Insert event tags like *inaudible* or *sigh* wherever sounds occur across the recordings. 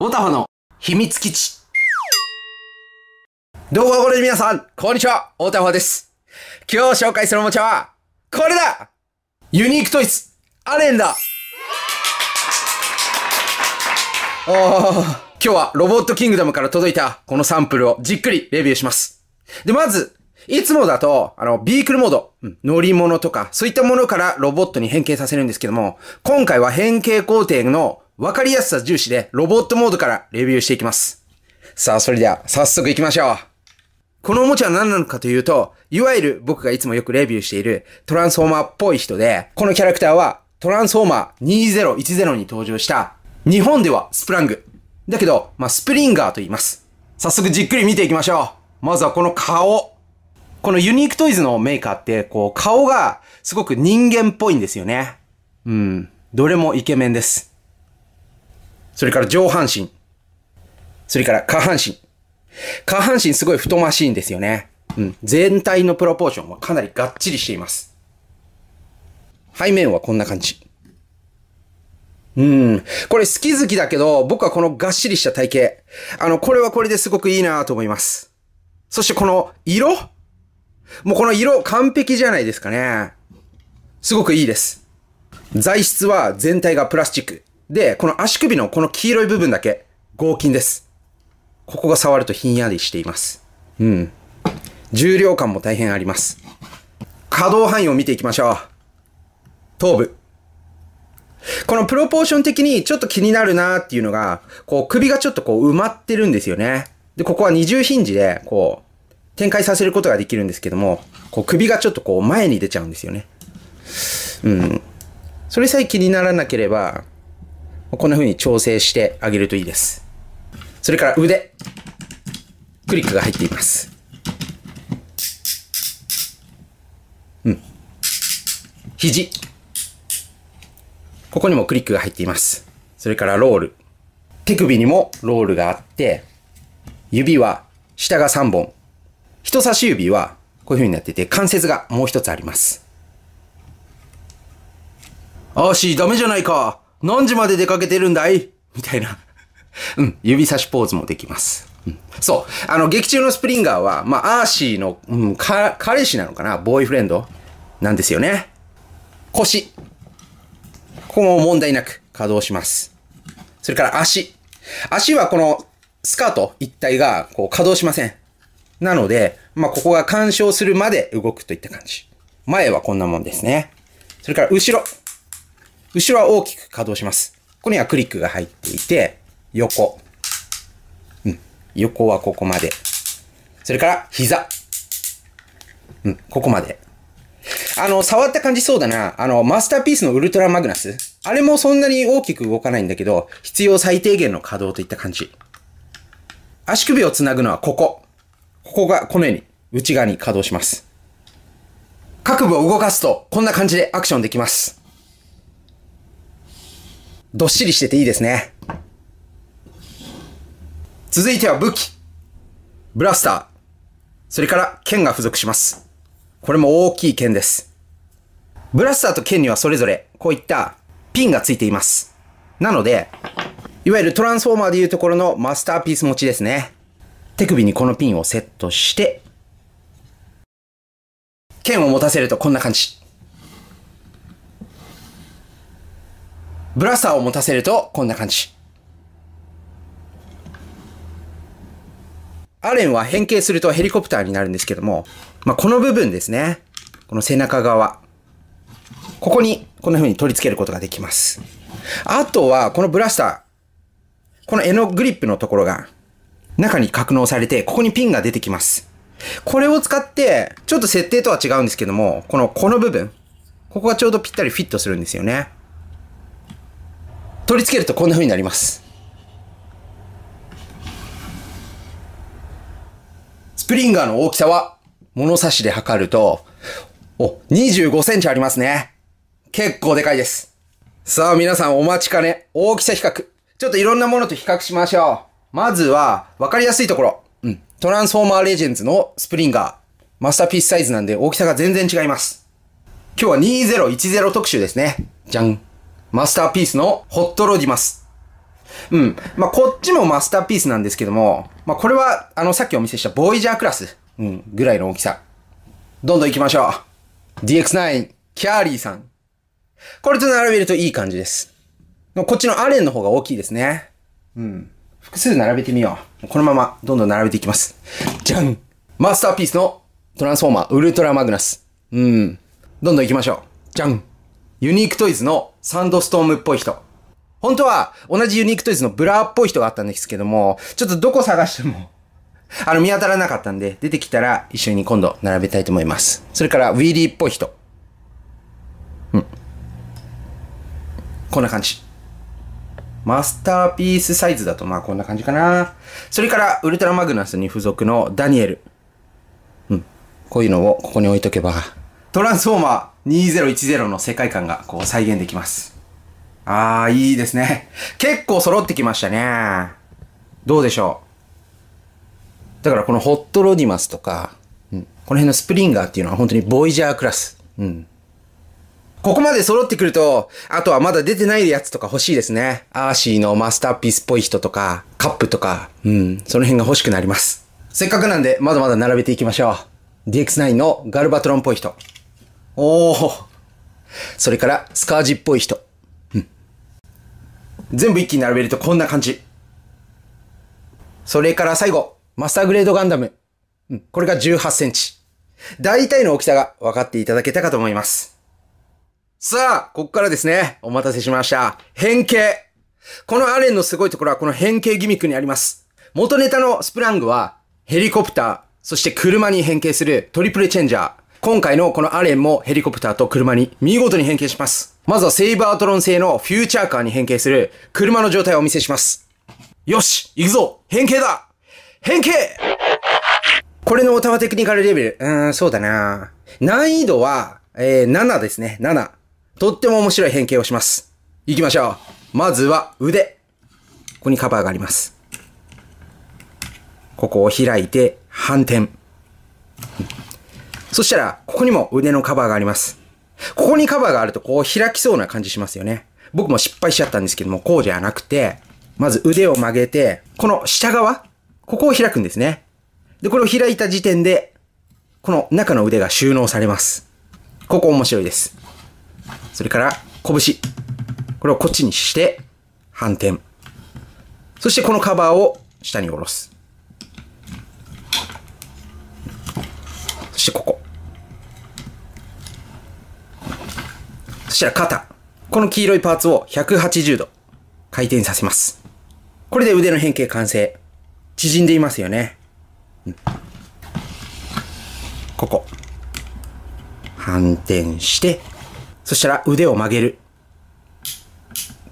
オタファの秘密基地。動画をご覧の皆さん、こんにちは、オタファです。今日紹介するおもちゃは、これだユニークトイズ、アレンダおー、今日はロボットキングダムから届いたこのサンプルをじっくりレビューします。で、まず、いつもだと、あの、ビークルモード、乗り物とか、そういったものからロボットに変形させるんですけども、今回は変形工程のわかりやすさ重視でロボットモードからレビューしていきます。さあ、それでは早速行きましょう。このおもちゃは何なのかというと、いわゆる僕がいつもよくレビューしているトランスフォーマーっぽい人で、このキャラクターはトランスフォーマー2010に登場した日本ではスプラング。だけど、まあ、スプリンガーと言います。早速じっくり見ていきましょう。まずはこの顔。このユニークトイズのメーカーって、こう、顔がすごく人間っぽいんですよね。うん。どれもイケメンです。それから上半身。それから下半身。下半身すごい太ましいんですよね。うん。全体のプロポーションはかなりがっちりしています。背面はこんな感じ。うん。これ好き好きだけど、僕はこのがっしりした体型。あの、これはこれですごくいいなと思います。そしてこの色もうこの色完璧じゃないですかね。すごくいいです。材質は全体がプラスチック。で、この足首のこの黄色い部分だけ、合金です。ここが触るとひんやりしています。うん。重量感も大変あります。可動範囲を見ていきましょう。頭部。このプロポーション的にちょっと気になるなーっていうのが、こう首がちょっとこう埋まってるんですよね。で、ここは二重ヒンジで、こう、展開させることができるんですけども、こう首がちょっとこう前に出ちゃうんですよね。うん。それさえ気にならなければ、こんな風に調整してあげるといいです。それから腕。クリックが入っています。うん。肘。ここにもクリックが入っています。それからロール。手首にもロールがあって、指は下が3本。人差し指はこういう風になってて、関節がもう一つあります。あーし、ダメじゃないか。何時まで出かけてるんだいみたいな。*laughs* うん、指差しポーズもできます。うん、そう。あの、劇中のスプリンガーは、まあ、アーシーの、うん、か、彼氏なのかなボーイフレンドなんですよね。腰。ここも問題なく稼働します。それから足。足はこのスカート一体がこう稼働しません。なので、まあ、ここが干渉するまで動くといった感じ。前はこんなもんですね。それから後ろ。後ろは大きく稼働します。ここにはクリックが入っていて、横。うん。横はここまで。それから、膝。うん、ここまで。あの、触った感じそうだな。あの、マスターピースのウルトラマグナス。あれもそんなに大きく動かないんだけど、必要最低限の稼働といった感じ。足首をつなぐのはここ。ここがこのように内側に稼働します。各部を動かすと、こんな感じでアクションできます。どっしりしてていいですね。続いては武器。ブラスター。それから剣が付属します。これも大きい剣です。ブラスターと剣にはそれぞれ、こういったピンが付いています。なので、いわゆるトランスフォーマーでいうところのマスターピース持ちですね。手首にこのピンをセットして、剣を持たせるとこんな感じ。ブラスターを持たせるとこんな感じ。アレンは変形するとヘリコプターになるんですけども、まあ、この部分ですね。この背中側。ここにこんな風に取り付けることができます。あとは、このブラスター。この絵のグリップのところが中に格納されて、ここにピンが出てきます。これを使って、ちょっと設定とは違うんですけども、この、この部分。ここがちょうどぴったりフィットするんですよね。取り付けるとこんな風になりますスプリンガーの大きさは物差しで測るとお25センチありますね結構でかいですさあ皆さんお待ちかね大きさ比較ちょっといろんなものと比較しましょうまずは分かりやすいところ、うん、トランスフォーマーレジェンズのスプリンガーマスターピースサイズなんで大きさが全然違います今日は2010特集ですねじゃんマスターピースのホットロディマス。うん。まあ、こっちもマスターピースなんですけども、まあ、これは、あの、さっきお見せしたボイジャークラス、うん、ぐらいの大きさ。どんどん行きましょう。DX9、キャーリーさん。これと並べるといい感じです。こっちのアレンの方が大きいですね。うん。複数並べてみよう。このまま、どんどん並べていきます。じゃんマスターピースのトランスフォーマー、ウルトラマグナス。うん。どんどん行きましょう。じゃんユニークトイズのサンドストームっぽい人。本当は同じユニークトイズのブラーっぽい人があったんですけども、ちょっとどこ探しても *laughs* あの見当たらなかったんで、出てきたら一緒に今度並べたいと思います。それからウィリーっぽい人。うん。こんな感じ。マスターピースサイズだとまあこんな感じかな。それからウルトラマグナスに付属のダニエル。うん。こういうのをここに置いとけば。トランスフォーマー。2010の世界観がこう再現できます。あー、いいですね。結構揃ってきましたね。どうでしょう。だからこのホットロディマスとか、うん、この辺のスプリンガーっていうのは本当にボイジャークラス。うん。ここまで揃ってくると、あとはまだ出てないやつとか欲しいですね。アーシーのマスターピースっぽい人とか、カップとか、うん、その辺が欲しくなります。せっかくなんで、まだまだ並べていきましょう。DX9 のガルバトロンっぽい人。おお。それから、スカージっぽい人。うん。全部一気に並べるとこんな感じ。それから最後、マスターグレードガンダム。うん。これが18センチ。大体の大きさが分かっていただけたかと思います。さあ、ここからですね。お待たせしました。変形。このアレンのすごいところはこの変形ギミックにあります。元ネタのスプラングは、ヘリコプター、そして車に変形するトリプルチェンジャー。今回のこのアレンもヘリコプターと車に見事に変形します。まずはセイバートロン製のフューチャーカーに変形する車の状態をお見せします。よし行くぞ変形だ変形これのオタワテクニカルレベル。うーん、そうだな難易度は、えー、7ですね。7。とっても面白い変形をします。行きましょう。まずは腕。ここにカバーがあります。ここを開いて、反転。そしたら、ここにも腕のカバーがあります。ここにカバーがあるとこう開きそうな感じしますよね。僕も失敗しちゃったんですけども、こうじゃなくて、まず腕を曲げて、この下側、ここを開くんですね。で、これを開いた時点で、この中の腕が収納されます。ここ面白いです。それから、拳。これをこっちにして、反転。そしてこのカバーを下に下ろす。柱肩。この黄色いパーツを180度回転させます。これで腕の変形完成。縮んでいますよね。うん、ここ。反転して、そしたら腕を曲げる。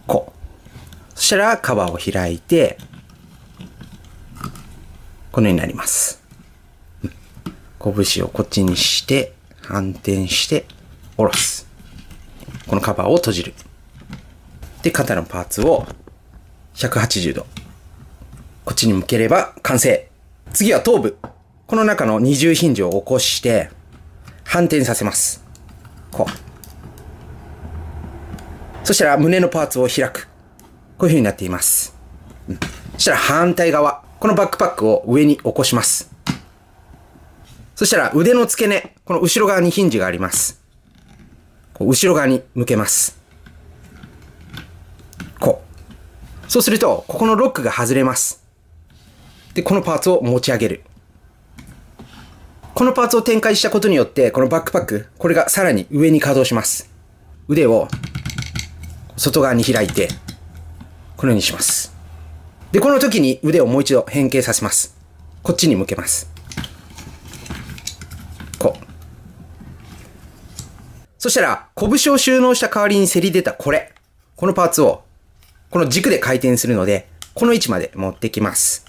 こう。そしたらカバーを開いて、このようになります。うん、拳をこっちにして、反転して、下ろす。このカバーを閉じる。で、肩のパーツを180度。こっちに向ければ完成。次は頭部。この中の二重ヒンジを起こして、反転させます。こう。そしたら胸のパーツを開く。こういう風になっています。うん、そしたら反対側。このバックパックを上に起こします。そしたら腕の付け根。この後ろ側にヒンジがあります。後ろ側に向けます。こう。そうすると、ここのロックが外れます。で、このパーツを持ち上げる。このパーツを展開したことによって、このバックパック、これがさらに上に稼働します。腕を外側に開いて、このようにします。で、この時に腕をもう一度変形させます。こっちに向けます。そしたら、拳を収納した代わりに競り出たこれ。このパーツを、この軸で回転するので、この位置まで持ってきます。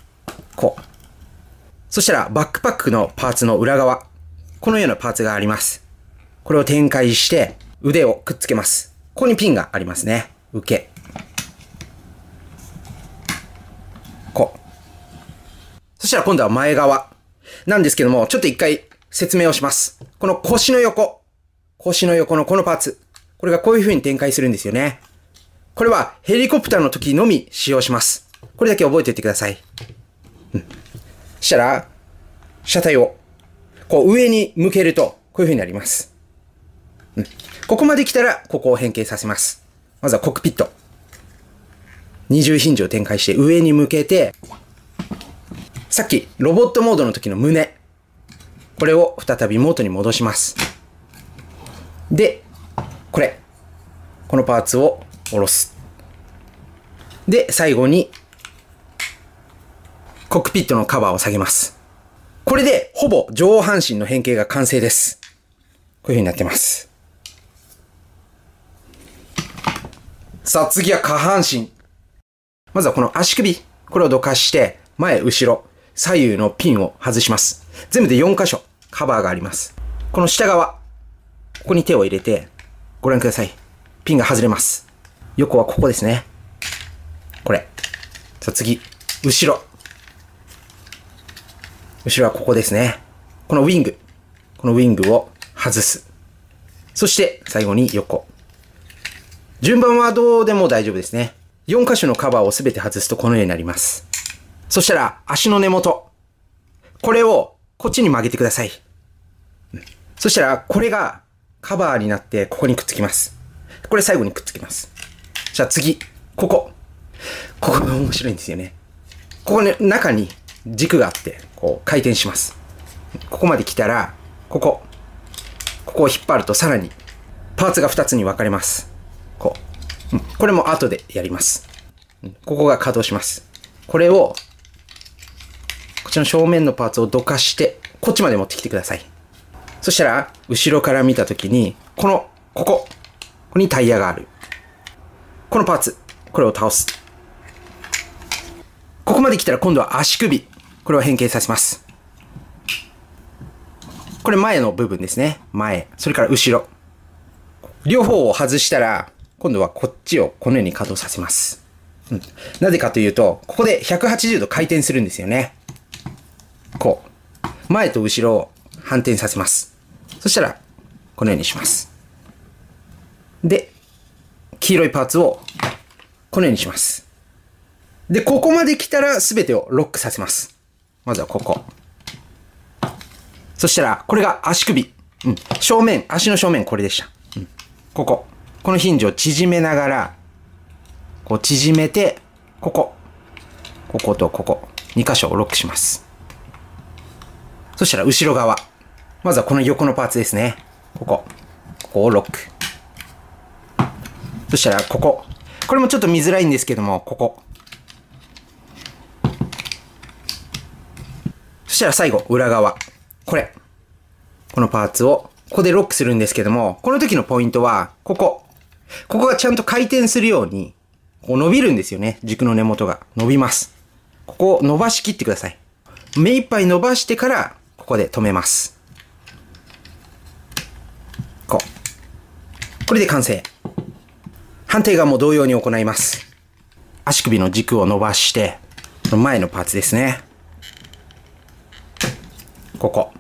こう。そしたら、バックパックのパーツの裏側。このようなパーツがあります。これを展開して、腕をくっつけます。ここにピンがありますね。受け。こう。そしたら今度は前側。なんですけども、ちょっと一回説明をします。この腰の横。星の横のこのパーツ。これがこういう風に展開するんですよね。これはヘリコプターの時のみ使用します。これだけ覚えておいてください。うん。そしたら、車体を、こう上に向けると、こういう風になります。うん。ここまで来たら、ここを変形させます。まずはコックピット。二重ヒンジを展開して上に向けて、さっきロボットモードの時の胸。これを再び元に戻します。で、これ。このパーツを下ろす。で、最後に、コックピットのカバーを下げます。これで、ほぼ上半身の変形が完成です。こういう風になってます。さあ、次は下半身。まずはこの足首。これをどかして、前、後ろ、左右のピンを外します。全部で4箇所、カバーがあります。この下側、ここに手を入れて、ご覧ください。ピンが外れます。横はここですね。これ。さあ次。後ろ。後ろはここですね。このウィング。このウィングを外す。そして、最後に横。順番はどうでも大丈夫ですね。4箇所のカバーをすべて外すとこのようになります。そしたら、足の根元。これを、こっちに曲げてください。そしたら、これが、カバーになって、ここにくっつきます。これ最後にくっつきます。じゃあ次、ここ。ここが面白いんですよね。ここね、中に軸があって、こう回転します。ここまで来たら、ここ。ここを引っ張るとさらに、パーツが2つに分かれます。こう。これも後でやります。ここが稼働します。これを、こっちの正面のパーツをどかして、こっちまで持ってきてください。そしたら、後ろから見たときに、この、ここ、ここにタイヤがある。このパーツ、これを倒す。ここまで来たら今度は足首。これを変形させます。これ前の部分ですね。前。それから後ろ。両方を外したら、今度はこっちをこのように稼働させます。うん、なぜかというと、ここで180度回転するんですよね。こう。前と後ろを反転させます。そしたら、このようにします。で、黄色いパーツを、このようにします。で、ここまで来たら全てをロックさせます。まずはここ。そしたら、これが足首。うん。正面、足の正面これでした。うん。ここ。このヒンジを縮めながら、こう縮めて、ここ。こことここ。2箇所をロックします。そしたら後ろ側。まずはこの横のパーツですね。ここ。ここをロック。そしたら、ここ。これもちょっと見づらいんですけども、ここ。そしたら最後、裏側。これ。このパーツを、ここでロックするんですけども、この時のポイントは、ここ。ここがちゃんと回転するように、こう伸びるんですよね。軸の根元が。伸びます。ここを伸ばしきってください。目いっぱい伸ばしてから、ここで止めます。個。これで完成。反対側も同様に行います。足首の軸を伸ばして、の前のパーツですね。ここ。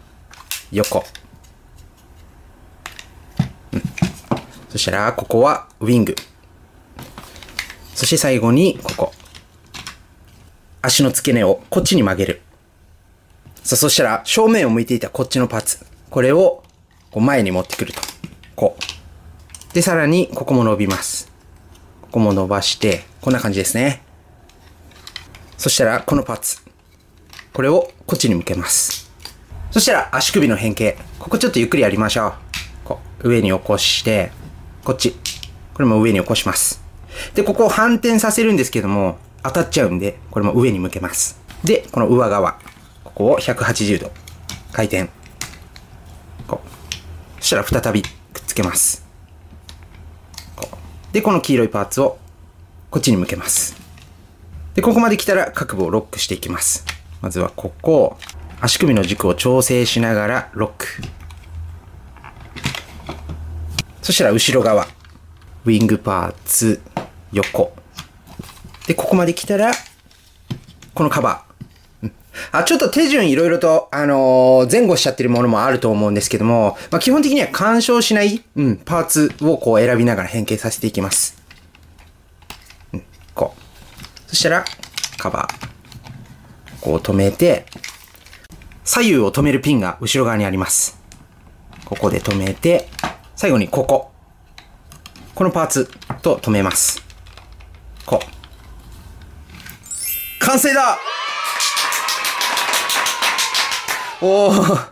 横。うん、そしたら、ここはウィング。そして最後に、ここ。足の付け根をこっちに曲げる。さあ、そしたら、正面を向いていたこっちのパーツ。これを、こう前に持ってくると。こ。で、さらに、ここも伸びます。ここも伸ばして、こんな感じですね。そしたら、このパーツ。これを、こっちに向けます。そしたら、足首の変形。ここちょっとゆっくりやりましょう。こう、上に起こして、こっち。これも上に起こします。で、ここを反転させるんですけども、当たっちゃうんで、これも上に向けます。で、この上側。ここを180度。回転。こう。そしたら再びつけます。で、この黄色いパーツをこっちに向けます。で、ここまで来たら各部をロックしていきます。まずはここ、足首の軸を調整しながらロック。そしたら後ろ側、ウィングパーツ、横。で、ここまで来たら、このカバー、あちょっと手順いろいろと、あのー、前後しちゃってるものもあると思うんですけども、まあ、基本的には干渉しない、うん、パーツをこう選びながら変形させていきます。うん、こう。そしたら、カバー。こう止めて、左右を止めるピンが後ろ側にあります。ここで止めて、最後にここ。このパーツと止めます。こう。完成だおー、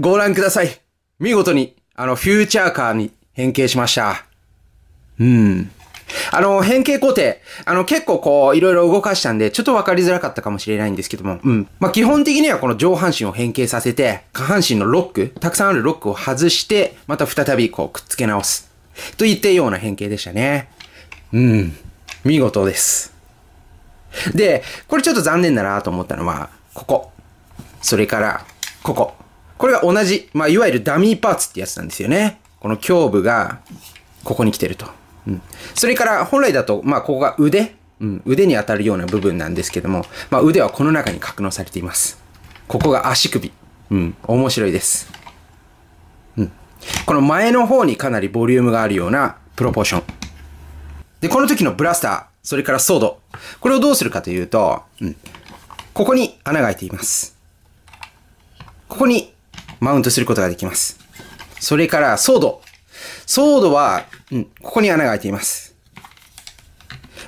ご覧ください。見事に、あの、フューチャーカーに変形しました。うん。あの、変形工程、あの、結構こう、いろいろ動かしたんで、ちょっとわかりづらかったかもしれないんですけども、うん。まあ、基本的にはこの上半身を変形させて、下半身のロック、たくさんあるロックを外して、また再びこう、くっつけ直す。といったような変形でしたね。うん。見事です。で、これちょっと残念だなと思ったのは、ここ。それから、ここ。これが同じ、まあ、いわゆるダミーパーツってやつなんですよね。この胸部が、ここに来てると。うん。それから、本来だと、まあ、ここが腕。うん。腕に当たるような部分なんですけども、まあ、腕はこの中に格納されています。ここが足首。うん。面白いです。うん。この前の方にかなりボリュームがあるようなプロポーション。で、この時のブラスター、それからソード。これをどうするかというと、うん。ここに穴が開いています。ここにマウントすることができます。それから、ソード。ソードは、うん、ここに穴が開いています。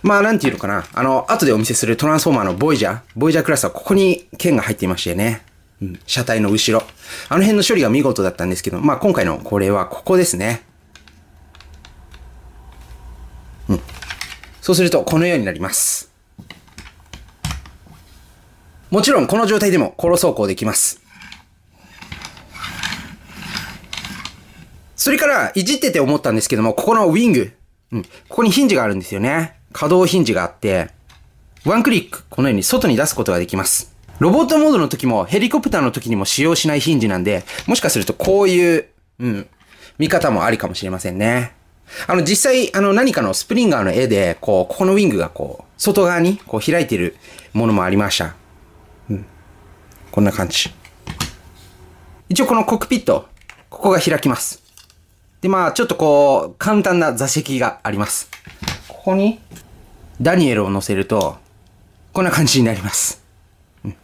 まあ、なんていうのかな。あの、後でお見せするトランスフォーマーのボイジャー、ボイジャークラスはここに剣が入っていましてね。うん、車体の後ろ。あの辺の処理が見事だったんですけど、まあ今回のこれはここですね。うん。そうすると、このようになります。もちろん、この状態でも、コロ走行できます。それから、いじってて思ったんですけども、ここのウィング。うん。ここにヒンジがあるんですよね。可動ヒンジがあって、ワンクリック、このように外に出すことができます。ロボットモードの時も、ヘリコプターの時にも使用しないヒンジなんで、もしかするとこういう、うん、見方もありかもしれませんね。あの、実際、あの、何かのスプリンガーの絵で、こう、ここのウィングがこう、外側に、こう、開いてるものもありました。うん。こんな感じ。一応このコックピット、ここが開きます。で、まあ、ちょっとこう、簡単な座席があります。ここに、ダニエルを乗せると、こんな感じになります。うん、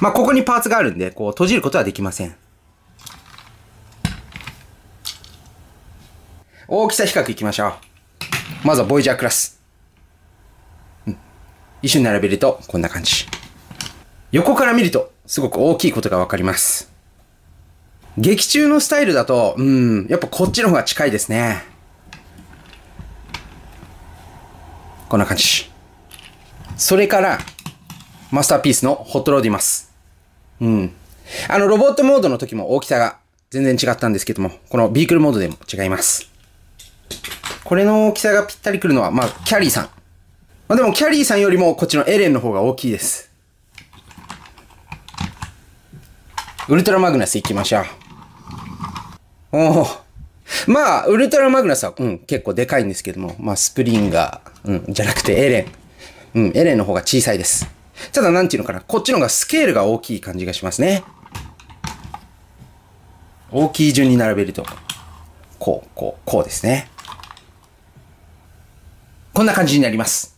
まあ、ここにパーツがあるんで、こう、閉じることはできません。大きさ比較いきましょう。まずは、ボイジャークラス。うん、一緒に並べると、こんな感じ。横から見ると、すごく大きいことがわかります。劇中のスタイルだと、うん、やっぱこっちの方が近いですね。こんな感じ。それから、マスターピースのホットローディマス。うん。あの、ロボットモードの時も大きさが全然違ったんですけども、このビークルモードでも違います。これの大きさがぴったりくるのは、まあ、キャリーさん。まあでも、キャリーさんよりもこっちのエレンの方が大きいです。ウルトラマグナス行きましょう。おまあ、ウルトラマグナスは、うん、結構でかいんですけども、まあ、スプリンガー、うん、じゃなくてエレン。うん、エレンの方が小さいです。ただ、なんていうのかな、こっちの方がスケールが大きい感じがしますね。大きい順に並べると、こう、こう、こうですね。こんな感じになります。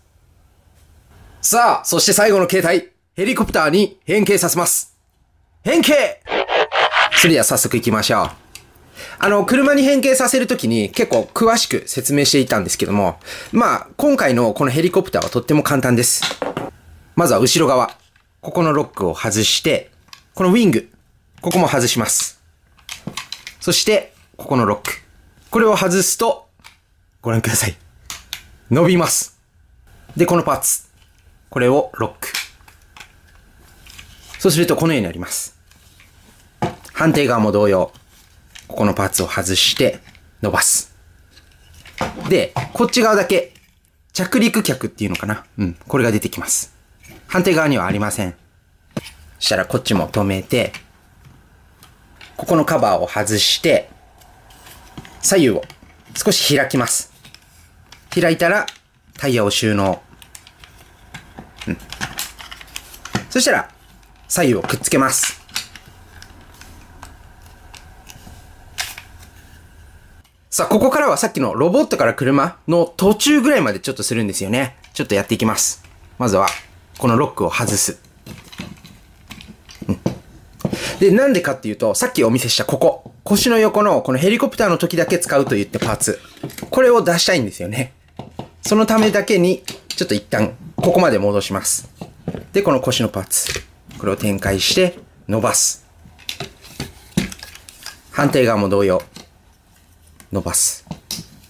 さあ、そして最後の形態、ヘリコプターに変形させます。変形それでは早速行きましょう。あの、車に変形させるときに結構詳しく説明していたんですけども、まあ、今回のこのヘリコプターはとっても簡単です。まずは後ろ側。ここのロックを外して、このウィング。ここも外します。そして、ここのロック。これを外すと、ご覧ください。伸びます。で、このパーツ。これをロック。そうするとこのようになります。判定側も同様。ここのパーツを外して伸ばす。で、こっち側だけ着陸脚っていうのかなうん。これが出てきます。反対側にはありません。そしたらこっちも止めて、ここのカバーを外して、左右を少し開きます。開いたらタイヤを収納。うん。そしたら左右をくっつけます。さあ、ここからはさっきのロボットから車の途中ぐらいまでちょっとするんですよね。ちょっとやっていきます。まずは、このロックを外す。うん、で、なんでかっていうと、さっきお見せしたここ。腰の横のこのヘリコプターの時だけ使うといったパーツ。これを出したいんですよね。そのためだけに、ちょっと一旦、ここまで戻します。で、この腰のパーツ。これを展開して、伸ばす。反対側も同様。伸ばす。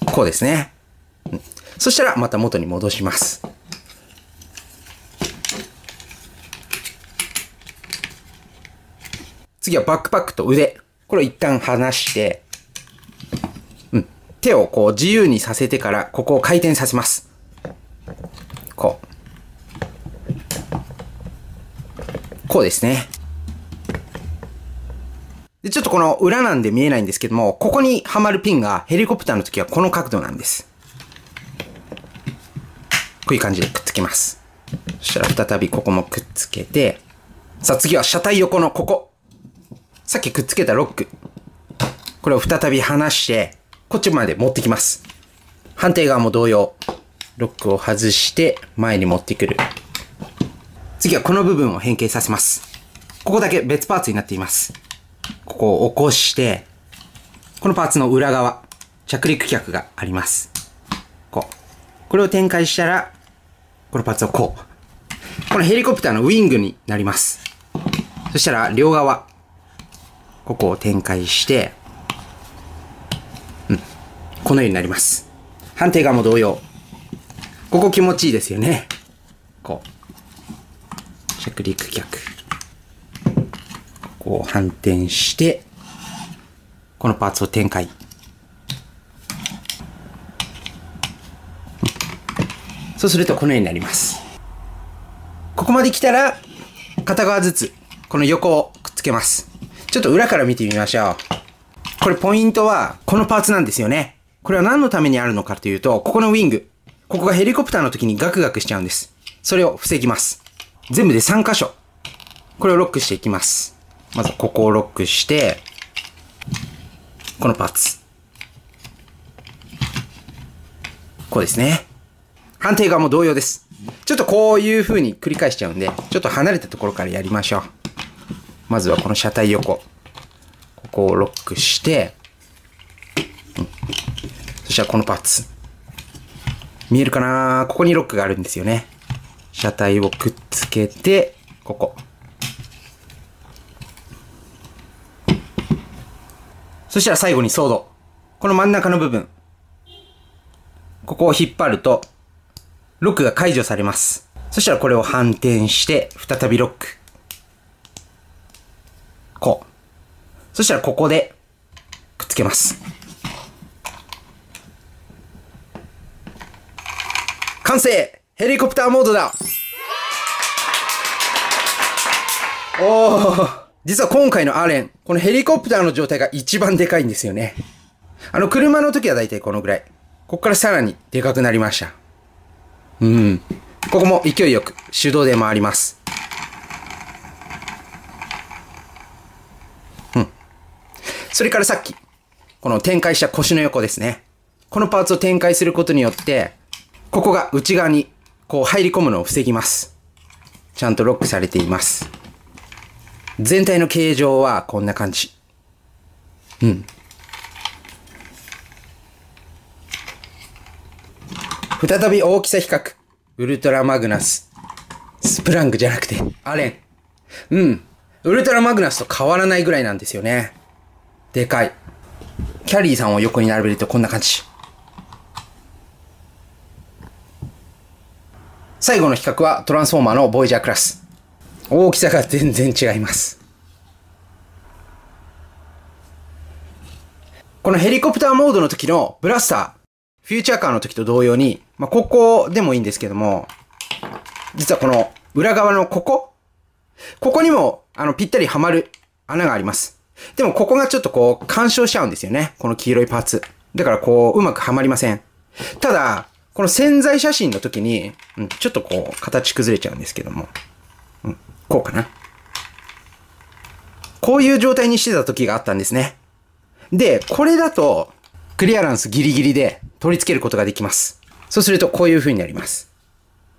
こうですね。そしたらまた元に戻します。次はバックパックと腕。これを一旦離して、うん。手をこう自由にさせてから、ここを回転させます。こう。こうですね。で、ちょっとこの裏なんで見えないんですけども、ここにはまるピンがヘリコプターの時はこの角度なんです。こういう感じでくっつけます。そしたら再びここもくっつけて、さあ次は車体横のここ。さっきくっつけたロック。これを再び離して、こっちまで持ってきます。反対側も同様。ロックを外して前に持ってくる。次はこの部分を変形させます。ここだけ別パーツになっています。ここを起こして、このパーツの裏側、着陸脚があります。こう。これを展開したら、このパーツをこう。このヘリコプターのウィングになります。そしたら、両側、ここを展開して、うん。このようになります。判定側も同様。ここ気持ちいいですよね。こう。着陸脚。こう反転して、このパーツを展開。そうするとこのようになります。ここまで来たら、片側ずつ、この横をくっつけます。ちょっと裏から見てみましょう。これポイントは、このパーツなんですよね。これは何のためにあるのかというと、ここのウィング。ここがヘリコプターの時にガクガクしちゃうんです。それを防ぎます。全部で3箇所。これをロックしていきます。まずここをロックして、このパーツ。こうですね。反対側も同様です。ちょっとこういう風に繰り返しちゃうんで、ちょっと離れたところからやりましょう。まずはこの車体横。ここをロックして、うん、そしたらこのパーツ。見えるかなここにロックがあるんですよね。車体をくっつけて、ここ。そしたら最後にソード。この真ん中の部分。ここを引っ張ると、ロックが解除されます。そしたらこれを反転して、再びロック。こう。そしたらここで、くっつけます。完成ヘリコプターモードだおお実は今回のアレン、このヘリコプターの状態が一番でかいんですよね。あの、車の時はだいたいこのぐらい。ここからさらにでかくなりました。うん。ここも勢いよく手動で回ります。うん。それからさっき、この展開した腰の横ですね。このパーツを展開することによって、ここが内側にこう入り込むのを防ぎます。ちゃんとロックされています。全体の形状はこんな感じ。うん。再び大きさ比較。ウルトラマグナス。スプラングじゃなくて、アレン。うん。ウルトラマグナスと変わらないぐらいなんですよね。でかい。キャリーさんを横に並べるとこんな感じ。最後の比較はトランスフォーマーのボイジャークラス。大きさが全然違いますこのヘリコプターモードの時のブラスター、フューチャーカーの時と同様に、まあ、ここでもいいんですけども、実はこの裏側のここ、ここにもあのぴったりはまる穴があります。でもここがちょっとこう干渉しちゃうんですよね。この黄色いパーツ。だからこううまくはまりません。ただ、この潜在写真の時に、うん、ちょっとこう形崩れちゃうんですけども。こうかな。こういう状態にしてた時があったんですね。で、これだと、クリアランスギリギリで取り付けることができます。そうするとこういう風になります。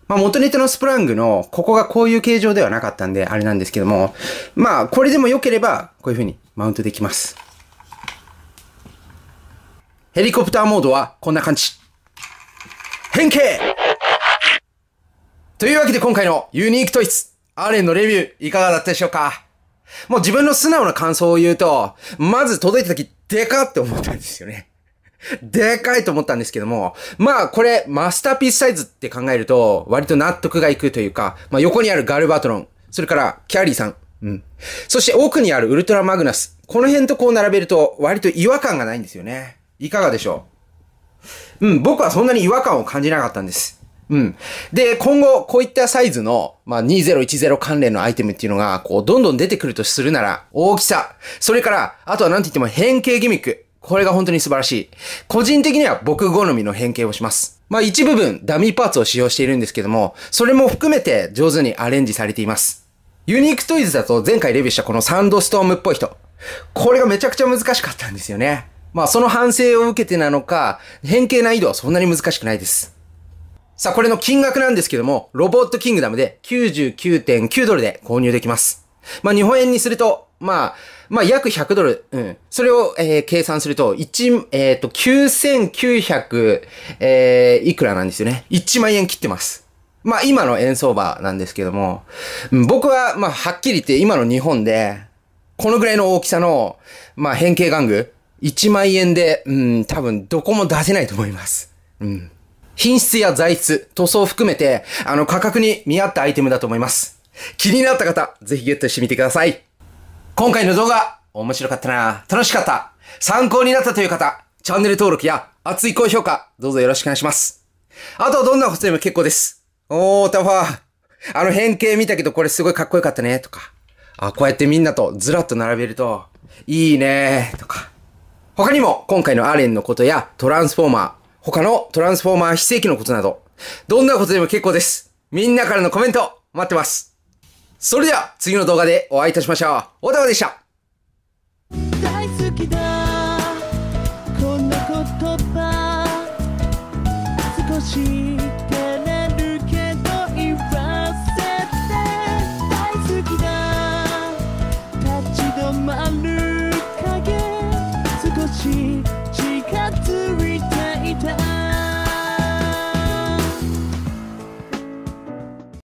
まあ元ネタのスプラングのここがこういう形状ではなかったんであれなんですけども、まあこれでも良ければこういう風にマウントできます。ヘリコプターモードはこんな感じ。変形というわけで今回のユニークトイツアレンのレビューいかがだったでしょうかもう自分の素直な感想を言うと、まず届いた時、でかって思ったんですよね。でかいと思ったんですけども、まあこれマスターピースサイズって考えると割と納得がいくというか、まあ横にあるガルバトロン、それからキャリーさん、うん。そして奥にあるウルトラマグナス、この辺とこう並べると割と違和感がないんですよね。いかがでしょううん、僕はそんなに違和感を感じなかったんです。うん。で、今後、こういったサイズの、まあ、2010関連のアイテムっていうのが、こう、どんどん出てくるとするなら、大きさ。それから、あとはなんて言っても変形ギミック。これが本当に素晴らしい。個人的には僕好みの変形をします。まあ一部分ダミーパーツを使用しているんですけども、それも含めて上手にアレンジされています。ユニークトイズだと前回レビューしたこのサンドストームっぽい人。これがめちゃくちゃ難しかったんですよね。まあその反省を受けてなのか、変形難易度はそんなに難しくないです。さあ、これの金額なんですけども、ロボットキングダムで99.9ドルで購入できます。まあ、日本円にすると、まあ、まあ、約100ドル。うん。それを、えー、計算すると、1、えっ、ー、と、9900、えー、いくらなんですよね。1万円切ってます。まあ、今の円相場なんですけども、うん、僕は、まあ、はっきり言って今の日本で、このぐらいの大きさの、まあ、変形玩具、1万円で、うん、多分どこも出せないと思います。うん。品質や材質、塗装を含めて、あの価格に見合ったアイテムだと思います。気になった方、ぜひゲットしてみてください。今回の動画、面白かったな、楽しかった、参考になったという方、チャンネル登録や熱い高評価、どうぞよろしくお願いします。あと、どんなことでも結構です。おー、タファー。あの変形見たけどこれすごいかっこよかったね、とか。あ、こうやってみんなとずらっと並べると、いいね、とか。他にも、今回のアレンのことや、トランスフォーマー、他のトランスフォーマー非正規のことなど、どんなことでも結構です。みんなからのコメント、待ってます。それでは、次の動画でお会いいたしましょう。小高でした。